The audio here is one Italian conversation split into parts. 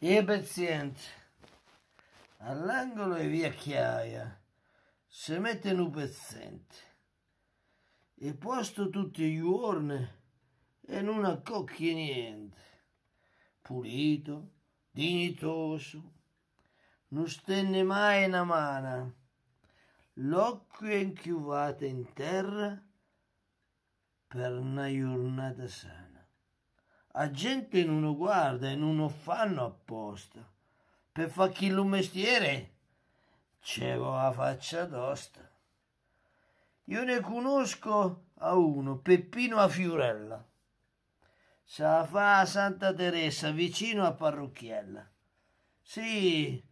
E pazienza. All'angolo e via Chiaia si mette un pezzente e posto tutti gli uorni e non accocchi niente. Pulito, dignitoso, non stenne mai una mano, l'occhio è inchiuvato in terra per una giornata sana a gente non lo guarda e non lo fanno apposta. Per far chi lo mestiere ce l'ho la faccia tosta. Io ne conosco a uno, Peppino a Fiorella. Se la fa a Santa Teresa, vicino a Parrucchiella. Sì,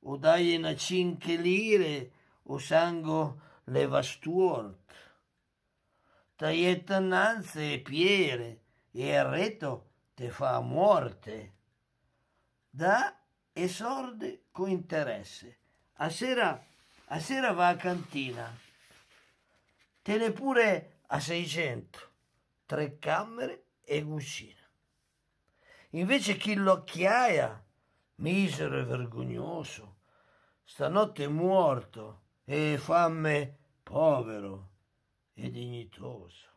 o dai una cinque lire, o sango leva stuort. Taglietta nanze e piere, e il retto te fa morte. Da esorde con interesse. A sera, a sera va a cantina. Te ne pure a 600, tre camere e cucina. Invece chi l'occhiaia, misero e vergognoso, stanotte è morto e fame povero e dignitoso.